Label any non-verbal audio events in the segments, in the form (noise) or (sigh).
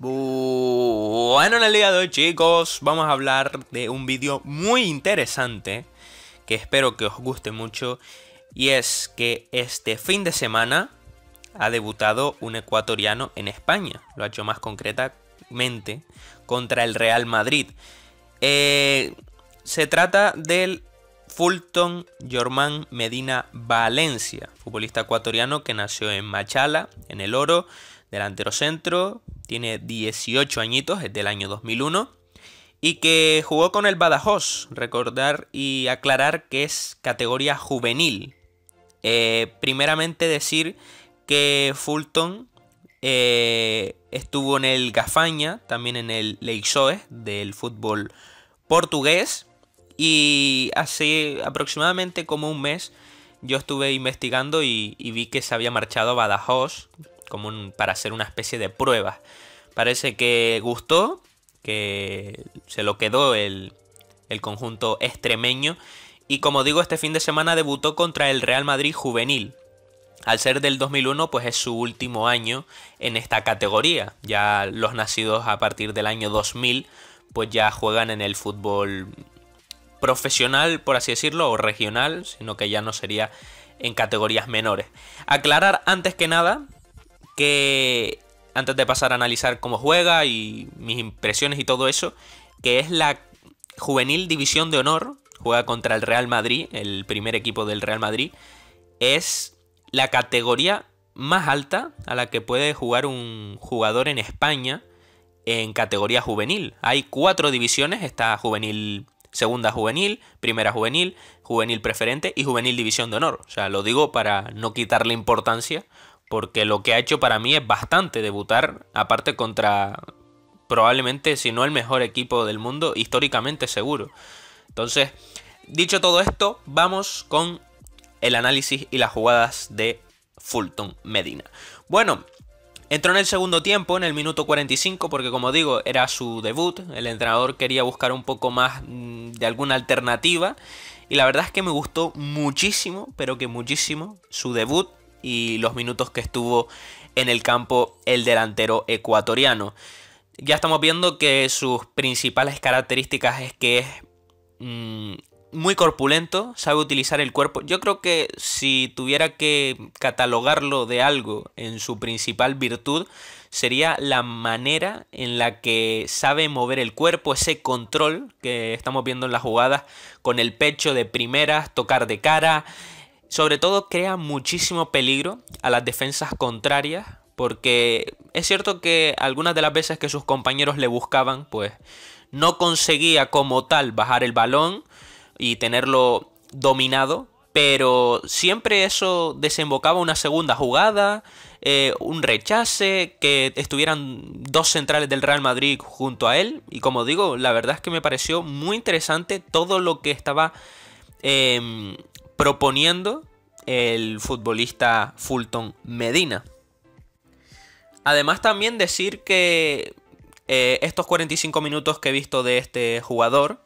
Bueno, en el día de hoy chicos vamos a hablar de un vídeo muy interesante que espero que os guste mucho y es que este fin de semana ha debutado un ecuatoriano en España, lo ha hecho más concretamente contra el Real Madrid. Eh, se trata del Fulton Jormán Medina Valencia, futbolista ecuatoriano que nació en Machala, en El Oro, delantero centro, tiene 18 añitos, es del año 2001, y que jugó con el Badajoz, recordar y aclarar que es categoría juvenil. Eh, primeramente decir que Fulton eh, estuvo en el Gafaña, también en el Leixoe del fútbol portugués, y hace aproximadamente como un mes yo estuve investigando y, y, vi que se había marchado a Badajoz, como para hacer una especie de prueba. Parece que gustó, que se lo quedó el, el conjunto extremeño. Y como digo, este fin de semana debutó contra el Real Madrid Juvenil. Al ser del 2001, pues es su último año en esta categoría. Ya los nacidos a partir del año 2000, pues ya juegan en el fútbol profesional, por así decirlo, o regional, sino que ya no sería en categorías menores. Aclarar antes que nada que antes de pasar a analizar cómo juega y mis impresiones y todo eso, que es la juvenil división de honor, juega contra el Real Madrid, el primer equipo del Real Madrid, es la categoría más alta a la que puede jugar un jugador en España en categoría juvenil. Hay cuatro divisiones, está juvenil segunda juvenil, primera juvenil, juvenil preferente y juvenil división de honor. O sea, lo digo para no quitarle importancia porque lo que ha hecho para mí es bastante debutar, aparte contra probablemente, si no el mejor equipo del mundo, históricamente seguro. Entonces, dicho todo esto, vamos con el análisis y las jugadas de Fulton Medina. Bueno, entró en el segundo tiempo, en el minuto 45, porque como digo, era su debut, el entrenador quería buscar un poco más mm, de alguna alternativa. Y la verdad es que me gustó muchísimo, pero que muchísimo, su debut y los minutos que estuvo en el campo el delantero ecuatoriano. Ya estamos viendo que sus principales características es que es mm, muy corpulento, sabe utilizar el cuerpo. Yo creo que si tuviera que catalogarlo de algo en su principal virtud, sería la manera en la que sabe mover el cuerpo, ese control que estamos viendo en las jugadas con el pecho de primeras, tocar de cara, sobre todo crea muchísimo peligro a las defensas contrarias, porque es cierto que algunas de las veces que sus compañeros le buscaban, pues no conseguía como tal bajar el balón y tenerlo dominado, pero siempre eso desembocaba una segunda jugada, eh, un rechace, que estuvieran dos centrales del Real Madrid junto a él. Y como digo, la verdad es que me pareció muy interesante todo lo que estaba em, proponiendo el futbolista Fulton Medina. Además también decir que eh, estos 45 minutos que he visto de este jugador,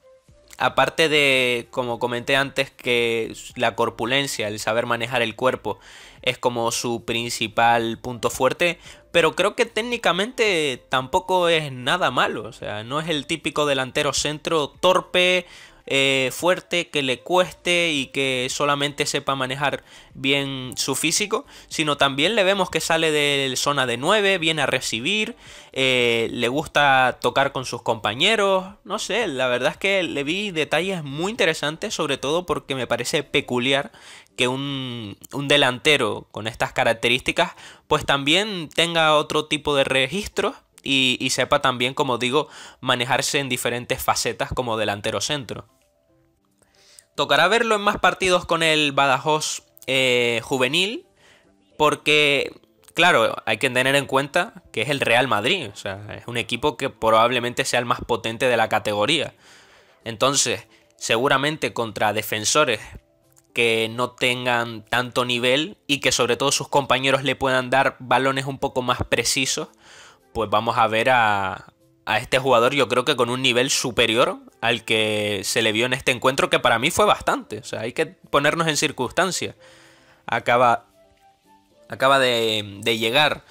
aparte de, como comenté antes, que la corpulencia, el saber manejar el cuerpo, es como su principal punto fuerte, pero creo que técnicamente tampoco es nada malo, o sea, no es el típico delantero centro torpe eh, fuerte, que le cueste y que solamente sepa manejar bien su físico, sino también le vemos que sale de zona de 9, viene a recibir, eh, le gusta tocar con sus compañeros, no sé, la verdad es que le vi detalles muy interesantes, sobre todo porque me parece peculiar que un, un, delantero con estas características pues también tenga otro tipo de registros y, sepa también, como digo, manejarse en diferentes facetas como delantero centro. Tocará verlo en más partidos con el Badajoz eh, juvenil, porque, claro, hay que tener en cuenta que es el Real Madrid, o sea, es un equipo que probablemente sea el más potente de la categoría. Entonces, seguramente contra defensores que no tengan tanto nivel y que sobre todo sus compañeros le puedan dar balones un poco más precisos, pues vamos a ver a, este jugador yo creo que con un nivel superior al que se le vio en este encuentro, que para mí fue bastante. O sea, hay que ponernos en circunstancia. Acaba, acaba de, llegar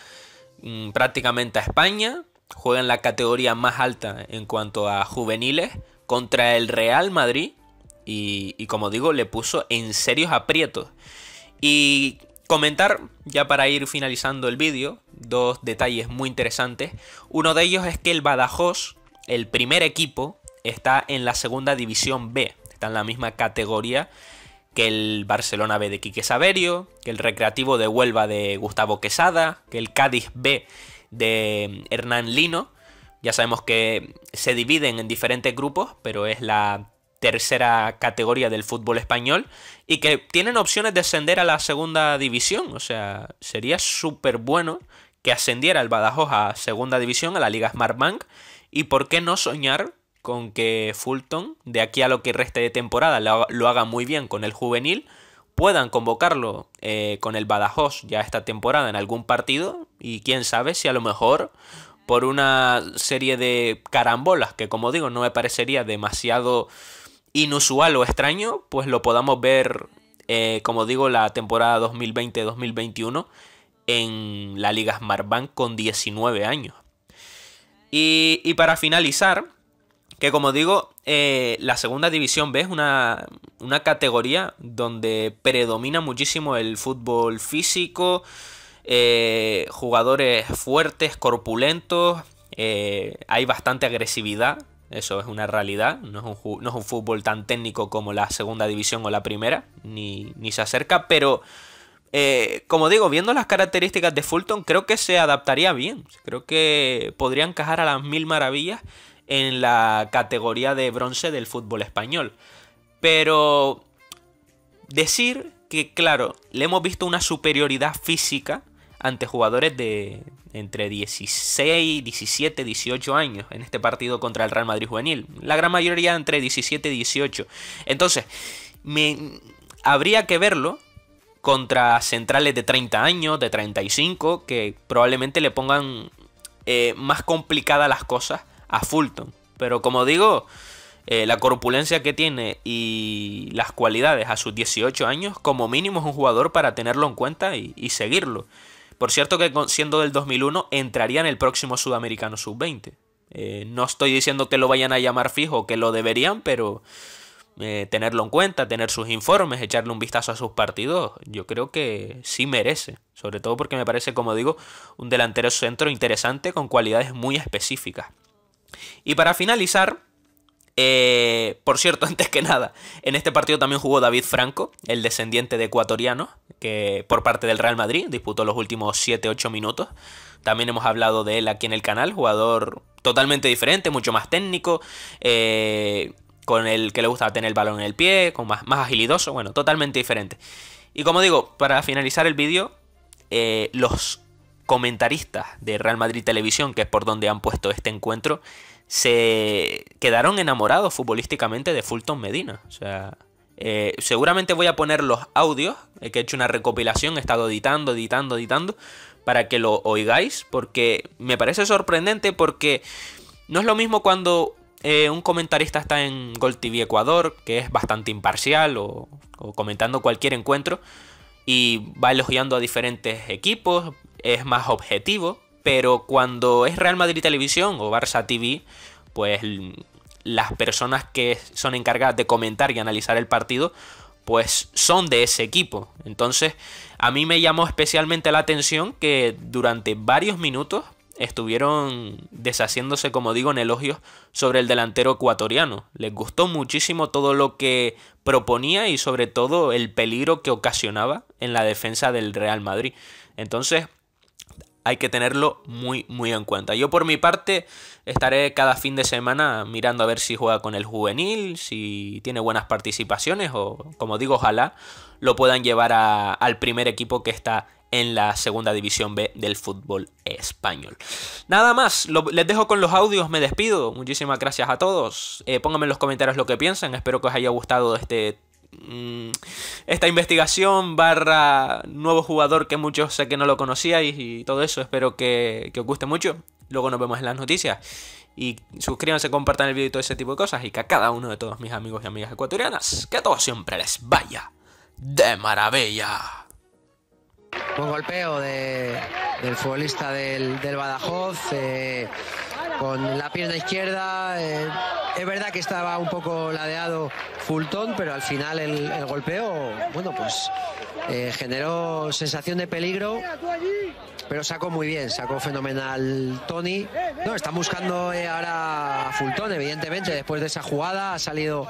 mm, prácticamente a España, juega en la categoría más alta en cuanto a juveniles contra el Real Madrid y, y como digo, le puso en serios aprietos. Y comentar, ya para ir finalizando el vídeo, dos detalles muy interesantes. Uno de ellos es que el Badajoz, el primer equipo, está en la segunda división B, está en la misma categoría que el Barcelona B de Quique Saverio, que el Recreativo de Huelva de Gustavo Quesada, que el Cádiz B de Hernán Lino. Ya sabemos que se dividen en diferentes grupos, pero es la tercera categoría del fútbol español y que tienen opciones de ascender a la segunda división. O sea, sería súper bueno que ascendiera el Badajoz a segunda división, a la Liga Smart Bank y por qué no soñar con que Fulton, de aquí a lo que reste de temporada, lo haga muy bien con el juvenil, puedan convocarlo eh, con el Badajoz ya esta temporada en algún partido, y quién sabe si a lo mejor por una serie de carambolas que como digo no me parecería demasiado inusual o extraño, pues lo podamos ver, eh, como digo, la temporada 2020-2021 en la Liga Smartbank con 19 años. Y, para finalizar, que como digo, eh, la segunda división B es una, una, categoría donde predomina muchísimo el fútbol físico, eh, jugadores fuertes, corpulentos, eh, hay bastante agresividad, eso es una realidad, no es, un, fútbol tan técnico como la segunda división o la primera, ni, ni se acerca, pero eh, como digo, viendo las características de Fulton, creo que se adaptaría bien. Creo que podría encajar a las mil maravillas en la categoría de bronce del fútbol español. Pero decir que, claro, le hemos visto una superioridad física ante jugadores de entre 16, 17, 18 años en este partido contra el Real Madrid Juvenil. La gran mayoría entre 17 y 18. Entonces, me, habría que verlo contra centrales de 30 años, de 35, que probablemente le pongan eh, más complicadas las cosas a Fulton. Pero como digo, eh, la corpulencia que tiene y las cualidades a sus 18 años, como mínimo es un jugador para tenerlo en cuenta y, seguirlo. Por cierto que siendo del 2001 entraría en el próximo Sudamericano Sub-20. Eh, no estoy diciendo que lo vayan a llamar fijo, que lo deberían, pero eh, tenerlo en cuenta, tener sus informes, echarle un vistazo a sus partidos. Yo creo que sí merece, sobre todo porque me parece, como digo, un delantero centro interesante con cualidades muy específicas. Y para finalizar, eh, por cierto, (laughs) antes que nada, en este partido también jugó David Franco, el descendiente de ecuatoriano, que por parte del Real Madrid disputó los últimos 7-8 minutos. También hemos hablado de él aquí en el canal, jugador totalmente diferente, mucho más técnico, eh, con el que le gusta tener el balón en el pie, con más, más agilidoso, bueno, totalmente diferente. Y como digo, para finalizar el vídeo, eh, los comentaristas de Real Madrid Televisión, que es por donde han puesto este encuentro, se quedaron enamorados futbolísticamente de Fulton Medina. O sea, eh, seguramente voy a poner los audios, eh, que he hecho una recopilación, he estado editando, editando, editando, para que lo oigáis, porque me parece sorprendente porque no es lo mismo cuando eh, un comentarista está en Gol TV Ecuador, que es bastante imparcial o comentando cualquier encuentro y va elogiando a diferentes equipos, es más objetivo, pero cuando es Real Madrid Televisión o Barça TV, pues las personas que son encargadas de comentar y analizar el partido, pues son de ese equipo. Entonces, a mí me llamó especialmente la atención que durante varios minutos estuvieron deshaciéndose, como digo, en elogios sobre el delantero ecuatoriano. Les gustó muchísimo todo lo que proponía y sobre todo el peligro que ocasionaba en la defensa del Real Madrid. Entonces, hay que tenerlo muy, muy en cuenta. Yo por mi parte estaré cada fin de semana mirando a ver si juega con el juvenil, si tiene buenas participaciones o, como digo, ojalá lo puedan llevar al primer equipo que está en la segunda división B del fútbol español. Nada más, les dejo con los audios, me despido. Muchísimas gracias a todos. Eh, pónganme en los comentarios lo que piensan, espero que os haya gustado este Mm, esta investigación barra nuevo jugador que muchos sé que no lo conocíais y todo eso. Espero que, que os guste mucho. Luego nos vemos en las noticias. Y suscríbanse, compartan el vídeo y todo ese tipo de cosas. Y que a cada uno de todos mis amigos y amigas ecuatorianas, que todo siempre les vaya de maravilla. Un golpeo del futbolista del, del Badajoz. Eh, con la pierna izquierda. Eh, es verdad que estaba un poco ladeado Fulton, pero al final el golpeo, bueno, pues eh, generó sensación de peligro, pero sacó muy bien, sacó fenomenal Tony. No, están buscando eh, ahora a Fultón, evidentemente, después de esa jugada ha salido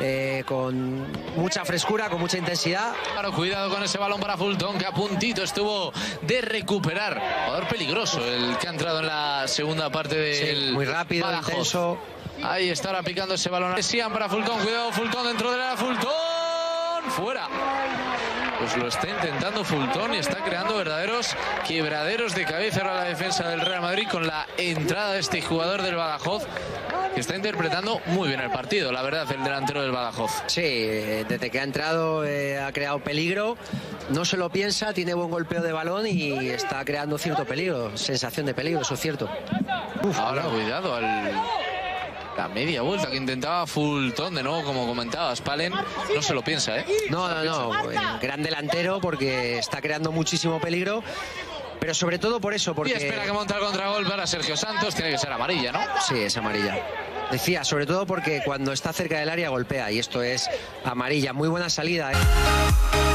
eh, con mucha frescura, con mucha intensidad. Claro, cuidado con ese balón para Fultón, que a puntito estuvo de recuperar. Jugador peligroso, el que ha entrado en la segunda parte del. muy rápido, intenso. Ahí está ahora picando ese balón. para Fultón, cuidado Fultón dentro de la Fultón fuera pues lo está intentando Fultón y está creando verdaderos quebraderos de cabeza ahora la defensa del Real Madrid con la entrada de este jugador del Badajoz que está interpretando muy bien el partido, la verdad, el delantero del Badajoz. Sí, desde que ha entrado eh, ha creado peligro, no se lo piensa, tiene buen golpeo de balón y está creando cierto peligro, sensación de peligro, eso es cierto. ahora cuidado al la media vuelta que intentaba Fulton, de nuevo, como comentabas, Palen, no se lo piensa, ¿eh? No, no, no, gran delantero porque está creando muchísimo peligro. Pero sobre todo por eso, porque... Y espera que monta el contragol para Sergio Santos, tiene que ser amarilla, ¿no? Sí, es amarilla. Decía, sobre todo porque cuando está cerca del área golpea y esto es amarilla. Muy buena salida. ¿eh?